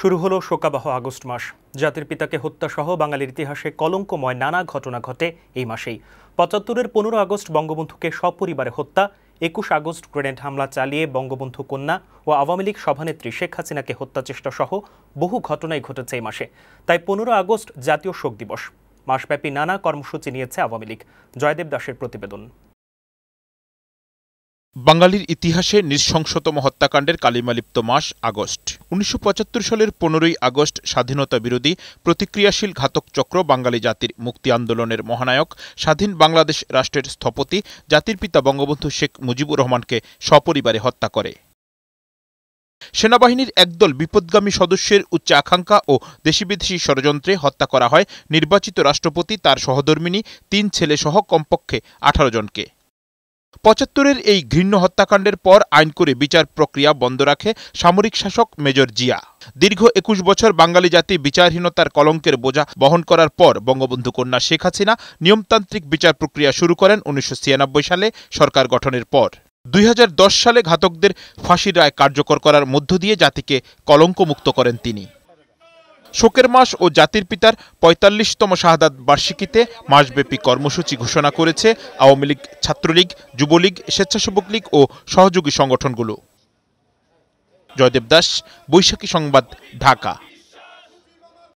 শুরু হলো শোকাবহ আগস্ট মাস জাতির পিতাকে হত্যাসহ বাঙালির ইতিহাসে কলঙ্কময় নানা ঘটনা ঘটে এই মাসেই পঁচাত্তরের পনেরো আগস্ট বঙ্গবন্ধুকে সপরিবারে হত্যা একুশ আগস্ট গ্রেনেড হামলা চালিয়ে বঙ্গবন্ধু কন্যা ও আওয়ামী লীগ সভানেত্রী শেখ হাসিনাকে হত্যা চেষ্টা সহ বহু ঘটনাই ঘটেছে এই মাসে তাই পনেরো আগস্ট জাতীয় শোক দিবস মাসব্যাপী নানা কর্মসূচি নিয়েছে আওয়ামী লীগ জয়দেব দাসের প্রতিবেদন বাঙালির ইতিহাসে নৃশংসতম হত্যাকাণ্ডের কালিমালিপ্ত মাস আগস্ট উনিশশো সালের পনেরোই আগস্ট স্বাধীনতা বিরোধী প্রতিক্রিয়াশীল ঘাতক চক্র বাঙালি জাতির মুক্তি আন্দোলনের মহানায়ক স্বাধীন বাংলাদেশ রাষ্ট্রের স্থপতি জাতির পিতা বঙ্গবন্ধু শেখ মুজিবুর রহমানকে সপরিবারে হত্যা করে সেনাবাহিনীর একদল বিপদগামী সদস্যের উচ্চ আকাঙ্ক্ষা ও দেশি বিদেশি ষড়যন্ত্রে হত্যা করা হয় নির্বাচিত রাষ্ট্রপতি তার সহধর্মিনী তিন ছেলেসহ কমপক্ষে আঠারো জনকে পঁচাত্তরের এই ঘৃণ্য হত্যাকাণ্ডের পর আইন করে বিচার প্রক্রিয়া বন্ধ রাখে সামরিক শাসক মেজর জিয়া দীর্ঘ একুশ বছর বাঙালি জাতি বিচারহীনতার কলঙ্কের বোঝা বহন করার পর বঙ্গবন্ধু কন্যা শেখ হাসিনা নিয়মতান্ত্রিক বিচার প্রক্রিয়া শুরু করেন উনিশশো সালে সরকার গঠনের পর দুই সালে ঘাতকদের ফাঁসির রায় কার্যকর করার মধ্য দিয়ে জাতিকে কলঙ্কমুক্ত করেন তিনি শোকের মাস ও জাতির পিতার পঁয়তাল্লিশতম শাহাদাত বার্ষিকীতে মাসব্যাপী কর্মসূচি ঘোষণা করেছে আওয়ামী লীগ ছাত্রলীগ যুবলীগ স্বেচ্ছাসেবক লীগ ও সহযোগী সংগঠনগুলো জয়দেব দাস বৈশাখী সংবাদ ঢাকা